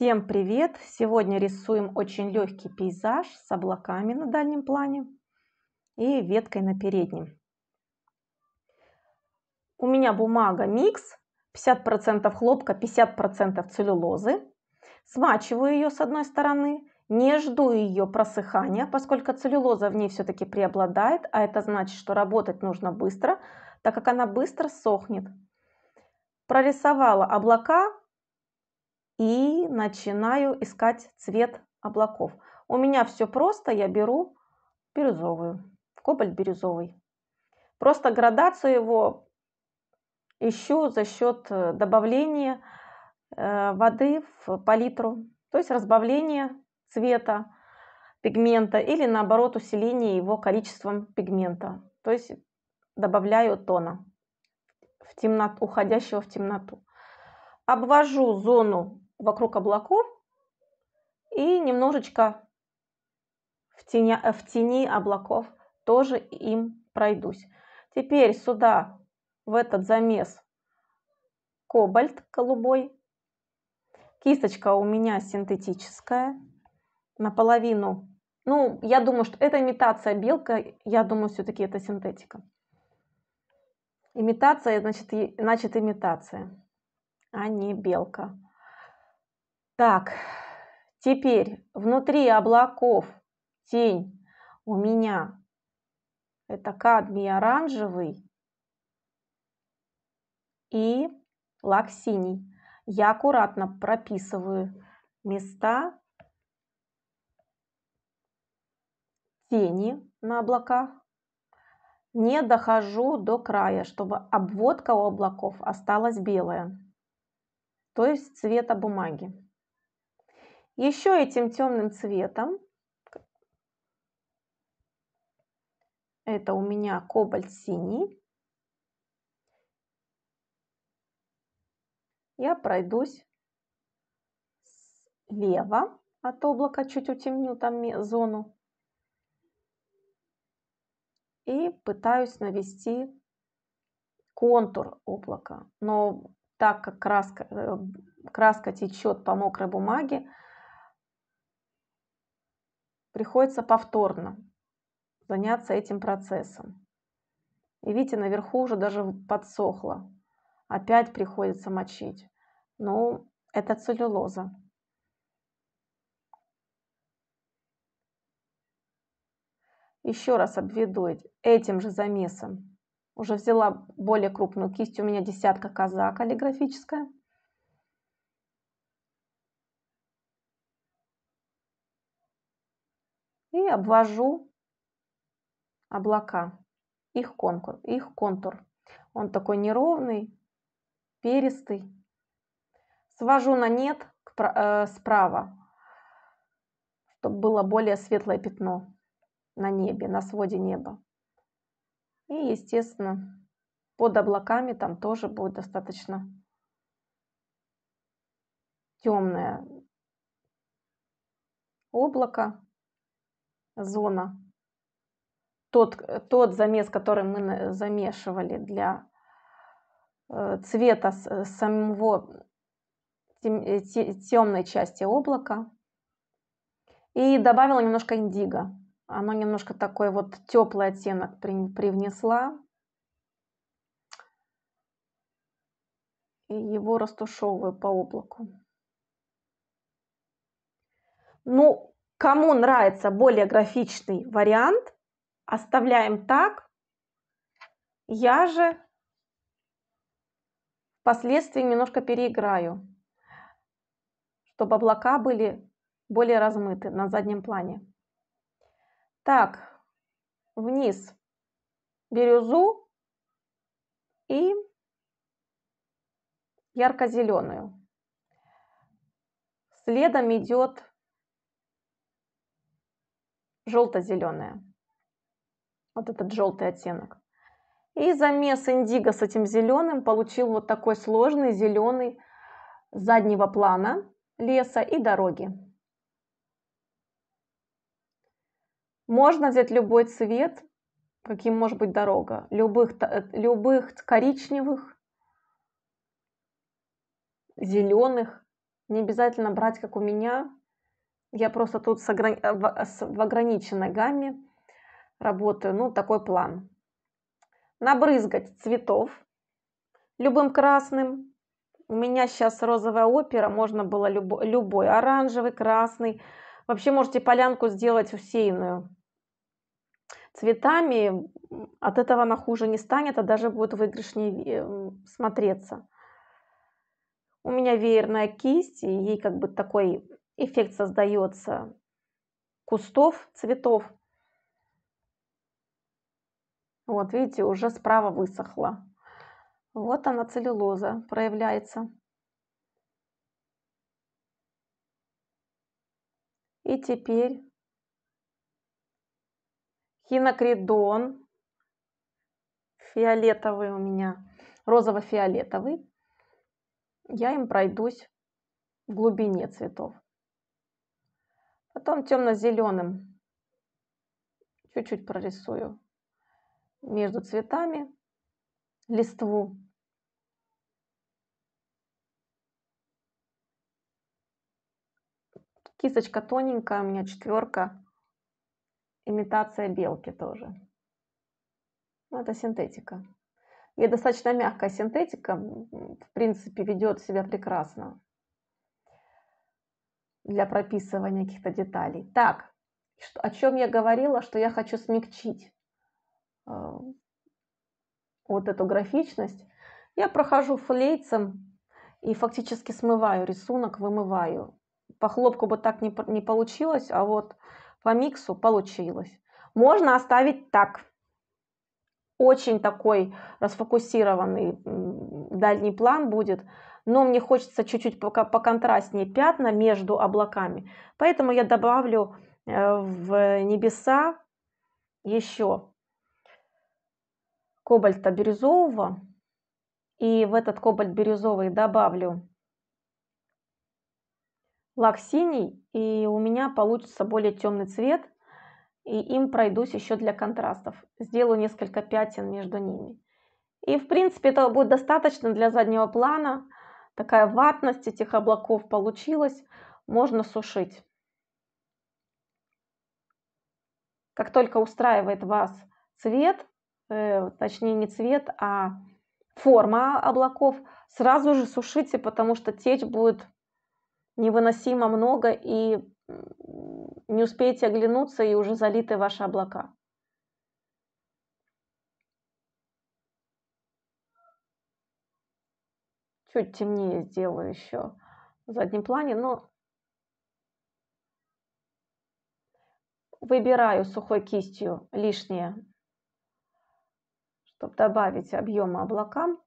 Всем привет! Сегодня рисуем очень легкий пейзаж с облаками на дальнем плане и веткой на переднем. У меня бумага микс, 50% хлопка, 50% целлюлозы. Смачиваю ее с одной стороны, не жду ее просыхания, поскольку целлюлоза в ней все-таки преобладает, а это значит, что работать нужно быстро, так как она быстро сохнет. Прорисовала облака, и начинаю искать цвет облаков. У меня все просто, я беру бирюзовую, кобальт бирюзовый. Просто градацию его ищу за счет э, добавления э, воды в палитру, то есть разбавления цвета пигмента или наоборот усиление его количеством пигмента, то есть добавляю тона в темноту, уходящего в темноту. Обвожу зону вокруг облаков и немножечко в тени, в тени облаков тоже им пройдусь. Теперь сюда, в этот замес, кобальт голубой. Кисточка у меня синтетическая, наполовину. Ну, я думаю, что это имитация белка, я думаю, все-таки это синтетика. Имитация, значит, значит имитация, а не белка. Так, теперь внутри облаков тень у меня это кадмий оранжевый и лак синий. Я аккуратно прописываю места тени на облаках. Не дохожу до края, чтобы обводка у облаков осталась белая, то есть цвета бумаги. Еще этим темным цветом, это у меня кобальт синий, я пройдусь слева от облака, чуть утемню там зону. И пытаюсь навести контур облака. Но так как краска, э, краска течет по мокрой бумаге, приходится повторно заняться этим процессом. И видите, наверху уже даже подсохло. Опять приходится мочить. Ну, это целлюлоза. Еще раз обведу этим же замесом. Уже взяла более крупную кисть. У меня десятка коза каллиграфическая. обвожу облака, их контур, их контур. Он такой неровный, перистый. Свожу на нет э, справа, чтобы было более светлое пятно на небе, на своде неба. И, естественно, под облаками там тоже будет достаточно темное облако зона, тот, тот замес, который мы замешивали для э, цвета э, самого э, темной части облака. И добавила немножко индиго. Оно немножко такой вот теплый оттенок привнесла. И его растушевываю по облаку. Ну, Кому нравится более графичный вариант, оставляем так. Я же впоследствии немножко переиграю, чтобы облака были более размыты на заднем плане. Так, вниз бирюзу и ярко-зеленую. Следом идет желто-зеленая. Вот этот желтый оттенок. И замес индиго с этим зеленым получил вот такой сложный зеленый заднего плана леса и дороги. Можно взять любой цвет, каким может быть дорога, любых, э, любых коричневых, зеленых. Не обязательно брать, как у меня, я просто тут с ограни... Э, в ограниченной гамме работаю. Ну, такой план. Набрызгать цветов любым красным. У меня сейчас розовая опера, можно было любой, любой оранжевый, красный. Вообще можете полянку сделать усеянную цветами. От этого она хуже не станет, а даже будет выигрышнее э, смотреться. У меня веерная кисть, и ей как бы такой эффект создается кустов, цветов. Вот, видите, уже справа высохла. Вот она, целлюлоза, проявляется. И теперь хинокридон, фиолетовый у меня, розово-фиолетовый. Я им пройдусь в глубине цветов. Потом темно-зеленым чуть-чуть прорисую между цветами листву. Кисточка тоненькая, у меня четверка. Имитация белки тоже. Но ну, это синтетика. И достаточно мягкая синтетика, в принципе, ведет себя прекрасно для прописывания каких-то деталей. Так, что, о чем я говорила, что я хочу смягчить э, вот эту графичность. Я прохожу флейцем и фактически смываю рисунок, вымываю. По хлопку бы так не, не получилось, а вот по миксу получилось. Можно оставить так. Очень такой расфокусированный дальний план будет но мне хочется чуть-чуть поконтрастнее пятна между облаками. Поэтому я добавлю э, в небеса еще кобальта бирюзового. И в этот кобальт бирюзовый добавлю лак синий. И у меня получится более темный цвет. И им пройдусь еще для контрастов. Сделаю несколько пятен между ними. И в принципе этого будет достаточно для заднего плана такая ватность этих облаков получилась, можно сушить. Как только устраивает вас цвет, э, точнее не цвет, а форма облаков, сразу же сушите, потому что течь будет невыносимо много и не успеете оглянуться, и уже залиты ваши облака. Чуть темнее сделаю еще в заднем плане, но выбираю сухой кистью лишнее, чтобы добавить объема облакам.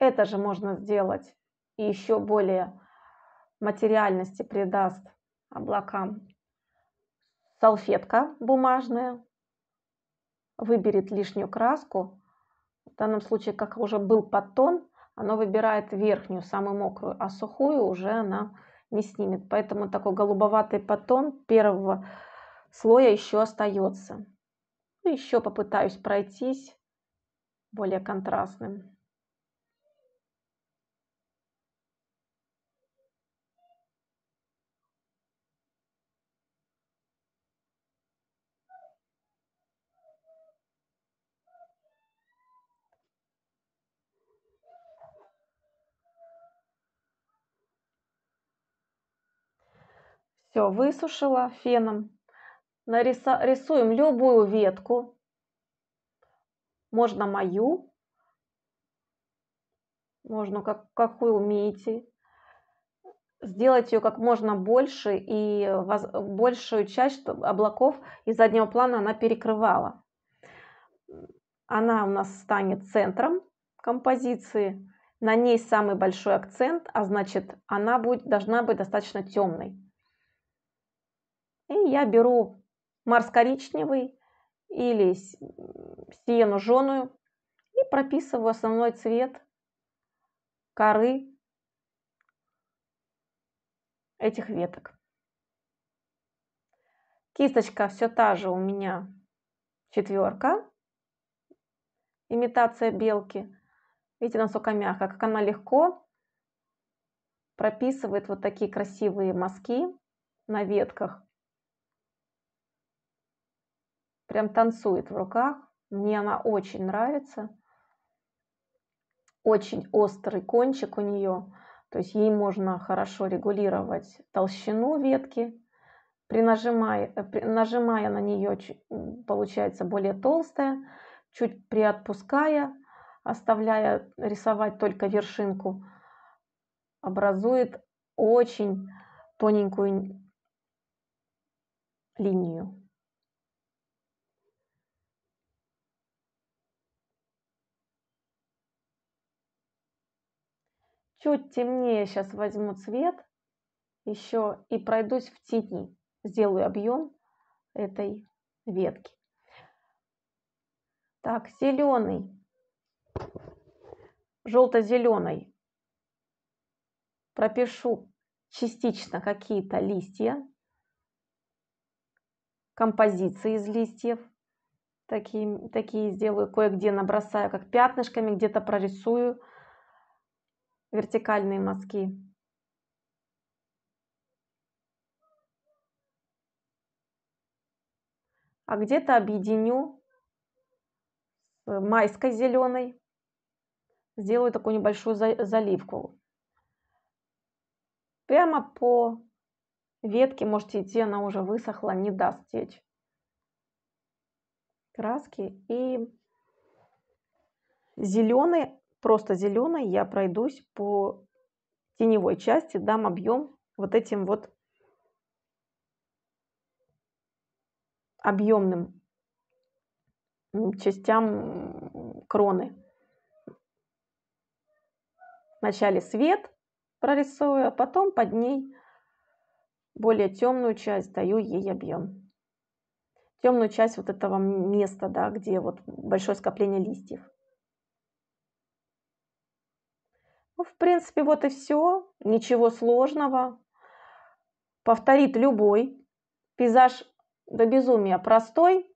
Это же можно сделать и еще более материальности придаст облакам салфетка бумажная, выберет лишнюю краску в данном случае, как уже был подтон, оно выбирает верхнюю, самую мокрую, а сухую уже она не снимет. Поэтому такой голубоватый подтон первого слоя еще остается. еще попытаюсь пройтись более контрастным. Все, высушила феном. Нарисуем любую ветку. Можно мою, можно как, какую умеете. Сделать ее как можно больше и воз, большую часть облаков из заднего плана она перекрывала. Она у нас станет центром композиции. На ней самый большой акцент, а значит она будет, должна быть достаточно темной. И я беру марс коричневый или сиену жёную и прописываю основной цвет коры этих веток. Кисточка все та же у меня четверка, имитация белки. Видите, насколько мягко, как она легко прописывает вот такие красивые мазки на ветках прям танцует в руках. Мне она очень нравится. Очень острый кончик у нее. То есть ей можно хорошо регулировать толщину ветки. При нажимая, э, при, нажимая на нее, получается более толстая. Чуть приотпуская, оставляя рисовать только вершинку, образует очень тоненькую линию. Чуть темнее сейчас возьму цвет еще и пройдусь в тени. Сделаю объем этой ветки. Так, зеленый. Желто-зеленый. Пропишу частично какие-то листья, композиции из листьев. Такие, такие сделаю, кое-где набросаю, как пятнышками, где-то прорисую вертикальные мазки. А где-то объединю с майской зеленой. Сделаю такую небольшую заливку. Прямо по ветке, можете идти, она уже высохла, не даст течь краски. И зеленый просто зеленой я пройдусь по теневой части, дам объем вот этим вот объемным частям кроны. Вначале свет прорисую, а потом под ней более темную часть даю ей объем. Темную часть вот этого места, да, где вот большое скопление листьев. принципе, вот и все. Ничего сложного. Повторит любой. Пейзаж до безумия простой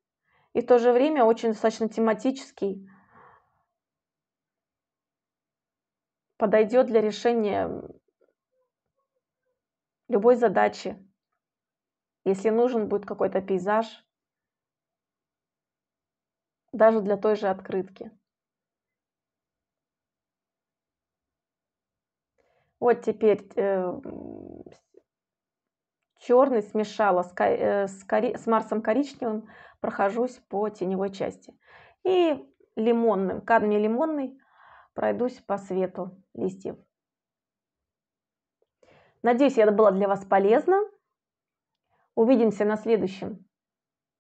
и в то же время очень достаточно тематический. Подойдет для решения любой задачи. Если нужен будет какой-то пейзаж, даже для той же открытки. Вот теперь э, эм, черный смешала с, э, с, кори, с марсом коричневым, прохожусь по теневой части. И лимонным, кадмий лимонный, пройдусь по свету листьев. Надеюсь, это было для вас полезно. Увидимся на следующем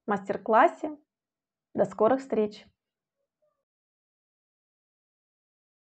мастер-классе. До скорых встреч!